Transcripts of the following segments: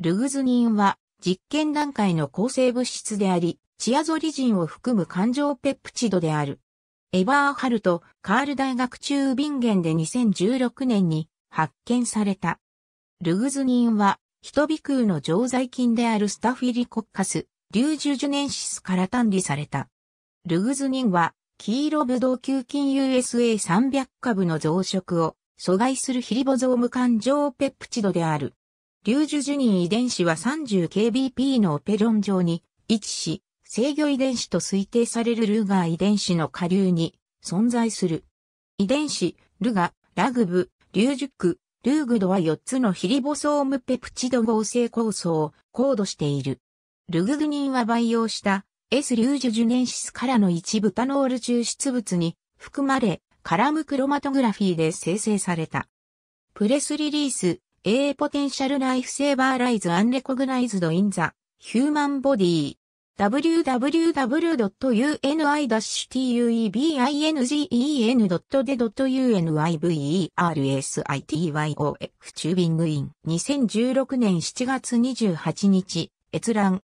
ルグズニンは実験段階の構成物質であり、チアゾリジンを含む環状ペプチドである。エバーハルト、カール大学中ビンゲンで2016年に発見された。ルグズニンは、ヒトビクウの常在菌であるスタフィリコッカス、リュージュジュネンシスから単理された。ルグズニンは、黄色ブドウ球菌 USA300 株の増殖を阻害するヒリボゾーム環状ペプチドである。リュージュジュニン遺伝子は 30kbp のオペロン上に位置し、制御遺伝子と推定されるルガー遺伝子の下流に存在する。遺伝子、ルガ、ラグブ、リュージュック、ルーグドは4つのヒリボソームペプチド合成構想をコードしている。ルググニンは培養した S リュージュジュネンシスからの一部タノール抽出物に含まれ、カラムクロマトグラフィーで生成された。プレスリリース A potential lifesaver r i s e unrecognized in the human body. www.uni-tuebingeen.de.univesitiyof r チ u b i n g i n 2016年7月28日閲覧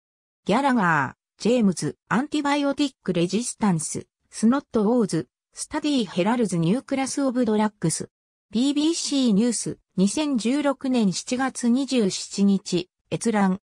ギャラガー、ジェームズ、アンティバイオティックレジスタンス、スノットオーズ、スタディヘラルズニュークラスオブドラッグス BBC ニュース2016年7月27日閲覧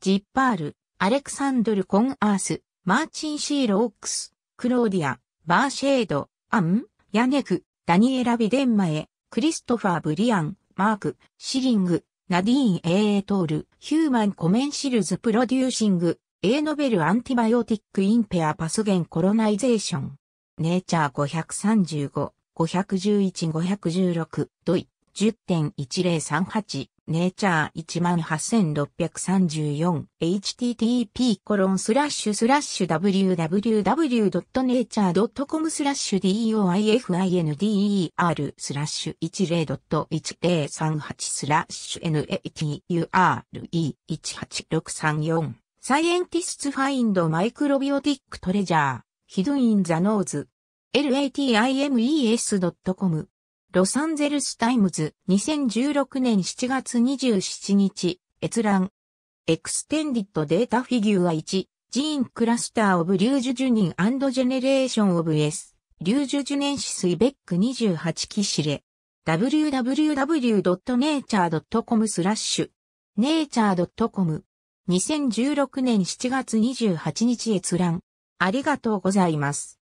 ジッパール、アレクサンドル・コン・アース、マーチン・シー・ロークス、クローディア、バーシェード、アン、ヤネク、ダニエラ・ビデンマエ、クリストファー・ブリアン、マーク、シリング、ナディーン・エートール、ヒューマン・コメンシルズ・プロデューシング、エーノベル・アンティバイオティック・インペア・パスゲン・コロナイゼーション。ネイチャー535。511-516、ドイ、10.1038、ネイチャー18634、http コロンスラッシュスラッシュ www.nature.com スラッシュ doifindер スラッシュ10.1038スラッシュ nature18634 サイエンティストファインドマイクロビオティックトレジャーヒドインザノーズ latimes.com ロサンゼルスタイムズ2016年7月27日閲覧エクステンディットデータフィギュア1ジーンクラスターオブリュージュジュニンジェネレーションオブエスリュージュジュネンシスイベック28キシレ www.nature.com スラッシュ nature.com 2016年7月28日閲覧ありがとうございます。